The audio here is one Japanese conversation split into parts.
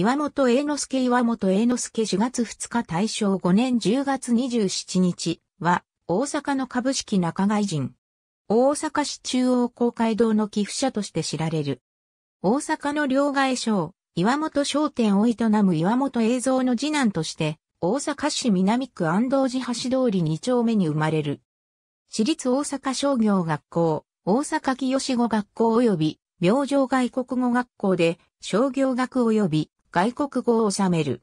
岩本栄之助岩本栄之助4月2日大正5年10月27日は、大阪の株式仲外人。大阪市中央公会堂の寄付者として知られる。大阪の両替商、岩本商店を営む岩本栄造の次男として、大阪市南区安藤寺橋通り2丁目に生まれる。私立大阪商業学校、大阪清志語学校及び明星外国語学校で商業学及び外国語を治める。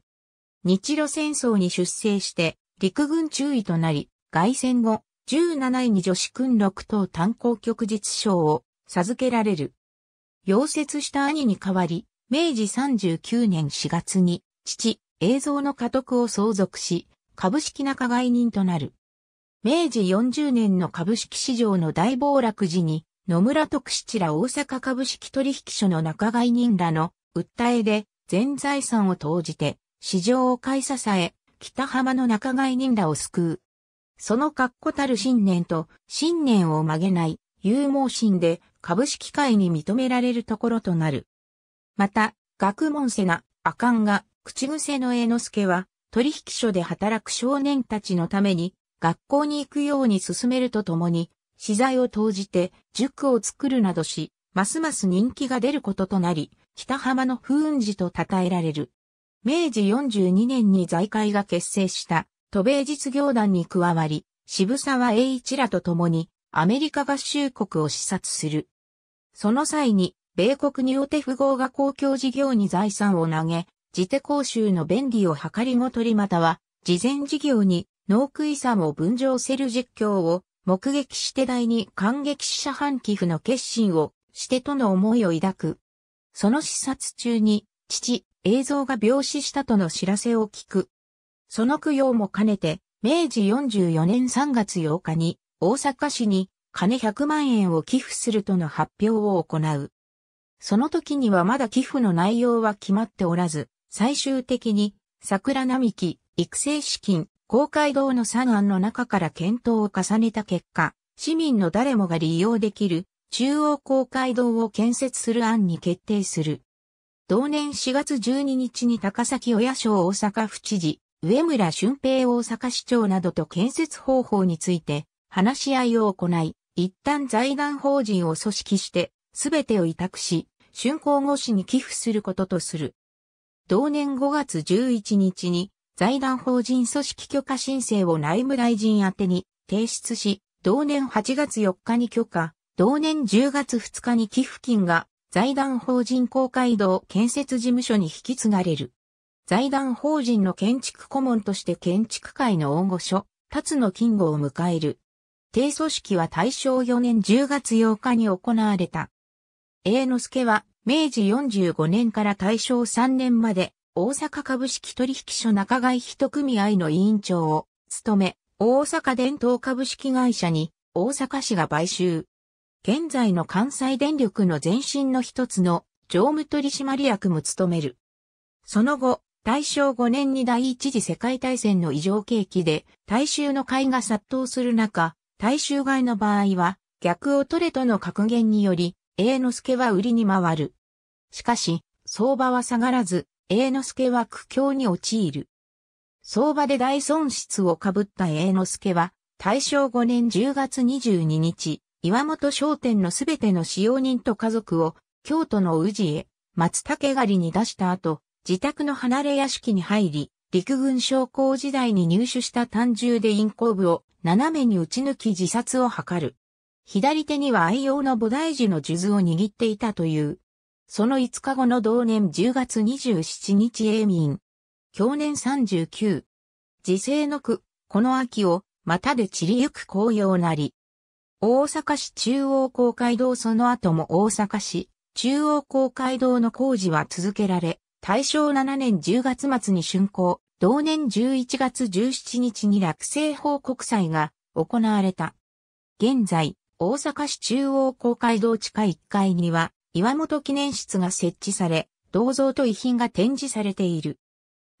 日露戦争に出征して、陸軍中尉となり、外戦後、17位に女子訓六等炭鉱局実賞を授けられる。溶接した兄に代わり、明治39年4月に、父、映像の家督を相続し、株式仲買人となる。明治40年の株式市場の大暴落時に、野村徳七ら大阪株式取引所の仲買人らの訴えで全財産を投じて、市場を買い支え、北浜の仲買人らを救う。その確固たる信念と、信念を曲げない、有毛心で、株式会に認められるところとなる。また、学問せな、あかんが、口癖の江之助は、取引所で働く少年たちのために、学校に行くように進めるとともに、資材を投じて塾を作るなどし、ますます人気が出ることとなり、北浜の風雲寺と称えられる。明治42年に財界が結成した都米実業団に加わり、渋沢栄一らと共にアメリカ合衆国を視察する。その際に、米国に大手富豪が公共事業に財産を投げ、自手公衆の便利を図りごとりまたは、事前事業に農区遺産を分譲せる実況を目撃して代に感激者反寄付の決心をしてとの思いを抱く。その視察中に、父、映像が病死したとの知らせを聞く。その供養も兼ねて、明治44年3月8日に、大阪市に金100万円を寄付するとの発表を行う。その時にはまだ寄付の内容は決まっておらず、最終的に桜並木育成資金公会堂の3案の中から検討を重ねた結果、市民の誰もが利用できる中央公会堂を建設する案に決定する。同年4月12日に高崎親省大阪府知事、上村俊平大阪市長などと建設方法について話し合いを行い、一旦財団法人を組織して、すべてを委託し、竣工後市に寄付することとする。同年5月11日に財団法人組織許可申請を内務大臣宛に提出し、同年8月4日に許可、同年10月2日に寄付金が財団法人公会堂建設事務所に引き継がれる。財団法人の建築顧問として建築会の大御所、辰野金吾を迎える。定組織は大正4年10月8日に行われた。栄之助は明治45年から大正3年まで大阪株式取引所中外一組合の委員長を務め、大阪伝統株式会社に大阪市が買収。現在の関西電力の前身の一つの常務取締役も務める。その後、大正5年に第一次世界大戦の異常景気で、大衆の買いが殺到する中、大衆買いの場合は、逆を取れとの格言により、栄之助は売りに回る。しかし、相場は下がらず、栄之助は苦境に陥る。相場で大損失をかぶった栄之助は、大正5年10月22日、岩本商店のすべての使用人と家族を京都の宇治へ松竹狩りに出した後、自宅の離れ屋敷に入り、陸軍将校時代に入手した単銃で陰行部を斜めに打ち抜き自殺を図る。左手には愛用の菩提樹の数珠を握っていたという。その5日後の同年10月27日永民。去年39。自生の句、この秋を、またで散りゆく紅葉なり。大阪市中央公会堂その後も大阪市中央公会堂の工事は続けられ、大正7年10月末に竣工、同年11月17日に落成報告祭が行われた。現在、大阪市中央公会堂地下1階には、岩本記念室が設置され、銅像と遺品が展示されている。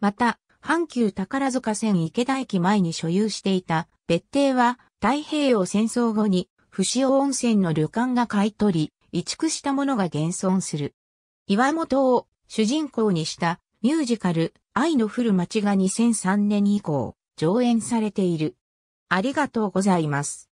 また、阪急宝塚線池田駅前に所有していた別邸は太平洋戦争後に、不死温泉の旅館が買い取り、移築したものが現存する。岩本を主人公にしたミュージカル、愛の降る街が2003年以降、上演されている。ありがとうございます。